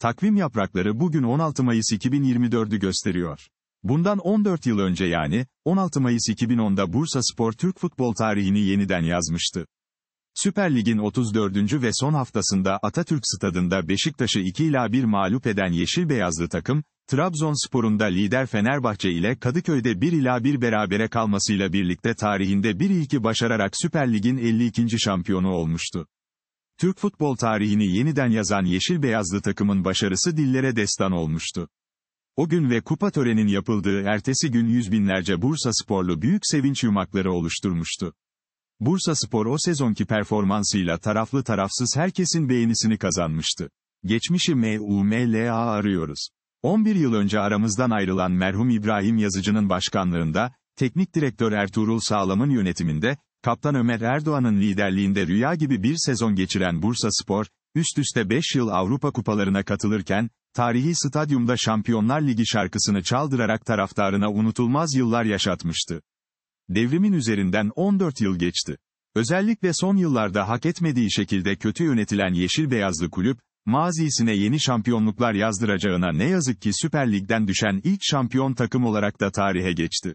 Takvim yaprakları bugün 16 Mayıs 2024'ü gösteriyor. Bundan 14 yıl önce yani, 16 Mayıs 2010'da Bursa Spor Türk futbol tarihini yeniden yazmıştı. Süper Lig'in 34. ve son haftasında Atatürk Stadında Beşiktaş'ı 2 ila 1 mağlup eden Yeşil Beyazlı takım, Trabzonspor'un da lider Fenerbahçe ile Kadıköy'de 1 ila 1 berabere kalmasıyla birlikte tarihinde bir ilki başararak Süper Lig'in 52. şampiyonu olmuştu. Türk futbol tarihini yeniden yazan yeşil beyazlı takımın başarısı dillere destan olmuştu. O gün ve kupa törenin yapıldığı ertesi gün yüz binlerce Bursa sporlu büyük sevinç yumakları oluşturmuştu. Bursa Spor o sezonki performansıyla taraflı tarafsız herkesin beğenisini kazanmıştı. Geçmişi MUMLA arıyoruz. 11 yıl önce aramızdan ayrılan merhum İbrahim Yazıcı'nın başkanlığında, teknik direktör Ertuğrul Sağlam'ın yönetiminde, Kaptan Ömer Erdoğan'ın liderliğinde rüya gibi bir sezon geçiren Bursa Spor, üst üste 5 yıl Avrupa Kupalarına katılırken, tarihi stadyumda Şampiyonlar Ligi şarkısını çaldırarak taraftarına unutulmaz yıllar yaşatmıştı. Devrimin üzerinden 14 yıl geçti. Özellikle son yıllarda hak etmediği şekilde kötü yönetilen Yeşil Beyazlı kulüp, mazisine yeni şampiyonluklar yazdıracağına ne yazık ki Süper Lig'den düşen ilk şampiyon takım olarak da tarihe geçti.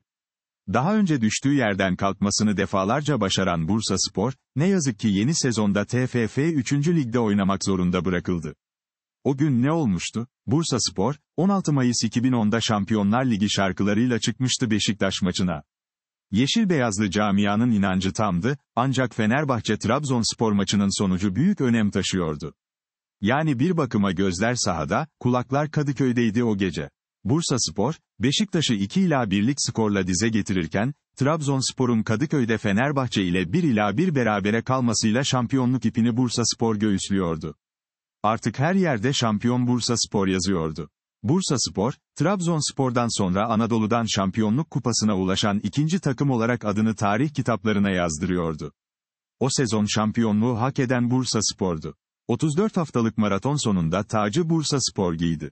Daha önce düştüğü yerden kalkmasını defalarca başaran Bursa Spor, ne yazık ki yeni sezonda TFF 3. Lig'de oynamak zorunda bırakıldı. O gün ne olmuştu? Bursa Spor, 16 Mayıs 2010'da Şampiyonlar Ligi şarkılarıyla çıkmıştı Beşiktaş maçına. Yeşil-beyazlı camianın inancı tamdı, ancak Fenerbahçe-Trabzonspor maçının sonucu büyük önem taşıyordu. Yani bir bakıma gözler sahada, kulaklar Kadıköy'deydi o gece. Bursa Spor, Beşiktaş'ı 2 ila 1'lik skorla dize getirirken, Trabzonspor'un Kadıköy'de Fenerbahçe ile 1 ila 1 berabere kalmasıyla şampiyonluk ipini Bursa Spor göğüslüyordu. Artık her yerde şampiyon Bursa Spor yazıyordu. Bursa Spor, Trabzonspor'dan sonra Anadolu'dan şampiyonluk kupasına ulaşan ikinci takım olarak adını tarih kitaplarına yazdırıyordu. O sezon şampiyonluğu hak eden Bursa Spor'du. 34 haftalık maraton sonunda tacı Bursa Spor giydi.